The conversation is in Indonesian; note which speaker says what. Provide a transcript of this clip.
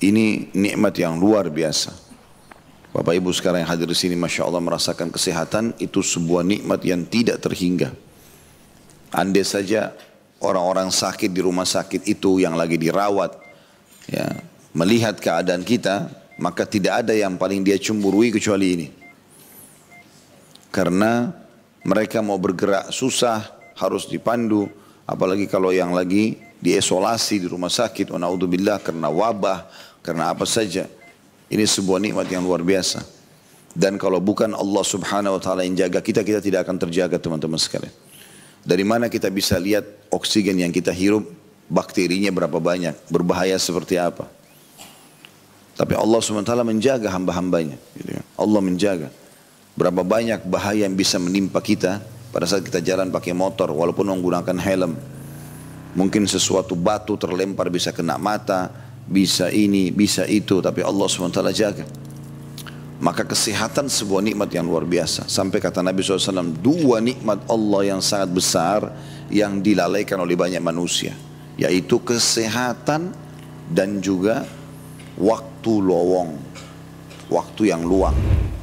Speaker 1: Ini nikmat yang luar biasa. Bapak Ibu sekarang yang hadir di sini Masya Allah merasakan kesehatan itu sebuah nikmat yang tidak terhingga. Andai saja orang-orang sakit di rumah sakit itu yang lagi dirawat ya, melihat keadaan kita maka tidak ada yang paling dia cemburui kecuali ini. Karena mereka mau bergerak susah, harus dipandu, apalagi kalau yang lagi diisolasi di rumah sakit, naudzubillah karena wabah karena apa saja. Ini sebuah nikmat yang luar biasa. Dan kalau bukan Allah subhanahu wa ta'ala yang jaga kita, kita tidak akan terjaga teman-teman sekalian. Dari mana kita bisa lihat oksigen yang kita hirup, bakterinya berapa banyak, berbahaya seperti apa. Tapi Allah Subhanahu Wa Taala menjaga hamba-hambanya. Gitu ya. Allah menjaga. Berapa banyak bahaya yang bisa menimpa kita pada saat kita jalan pakai motor walaupun menggunakan helm. Mungkin sesuatu batu terlempar bisa kena mata, bisa ini, bisa itu, tapi Allah SWT jaga. Maka kesehatan sebuah nikmat yang luar biasa. Sampai kata Nabi SAW, dua nikmat Allah yang sangat besar yang dilalaikan oleh banyak manusia. Yaitu kesehatan dan juga waktu lowong. Waktu yang luang.